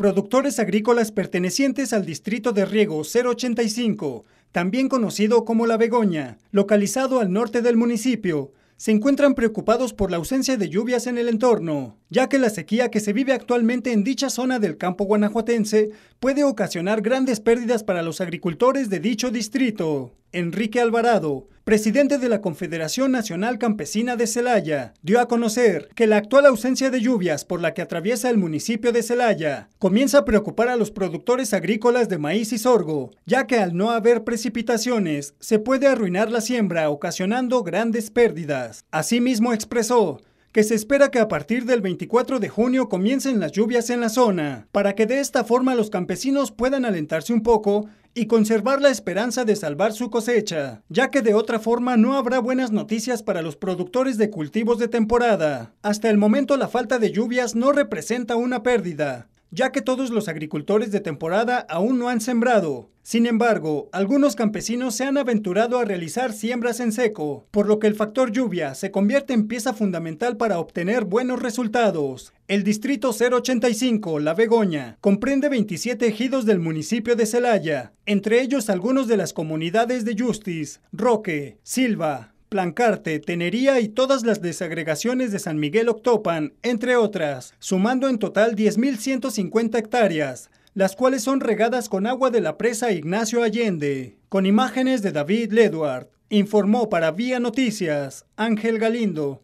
productores agrícolas pertenecientes al distrito de riego 085, también conocido como La Begoña, localizado al norte del municipio, se encuentran preocupados por la ausencia de lluvias en el entorno, ya que la sequía que se vive actualmente en dicha zona del campo guanajuatense puede ocasionar grandes pérdidas para los agricultores de dicho distrito. Enrique Alvarado, presidente de la Confederación Nacional Campesina de Celaya, dio a conocer que la actual ausencia de lluvias por la que atraviesa el municipio de Celaya comienza a preocupar a los productores agrícolas de maíz y sorgo, ya que al no haber precipitaciones se puede arruinar la siembra ocasionando grandes pérdidas. Asimismo expresó que se espera que a partir del 24 de junio comiencen las lluvias en la zona, para que de esta forma los campesinos puedan alentarse un poco y conservar la esperanza de salvar su cosecha, ya que de otra forma no habrá buenas noticias para los productores de cultivos de temporada. Hasta el momento la falta de lluvias no representa una pérdida, ya que todos los agricultores de temporada aún no han sembrado. Sin embargo, algunos campesinos se han aventurado a realizar siembras en seco, por lo que el factor lluvia se convierte en pieza fundamental para obtener buenos resultados. El distrito 085, La Begoña, comprende 27 ejidos del municipio de Celaya, entre ellos algunos de las comunidades de Justice, Roque, Silva, Plancarte, Tenería y todas las desagregaciones de San Miguel Octopan, entre otras, sumando en total 10.150 hectáreas, las cuales son regadas con agua de la presa Ignacio Allende. Con imágenes de David Ledward, informó para Vía Noticias Ángel Galindo.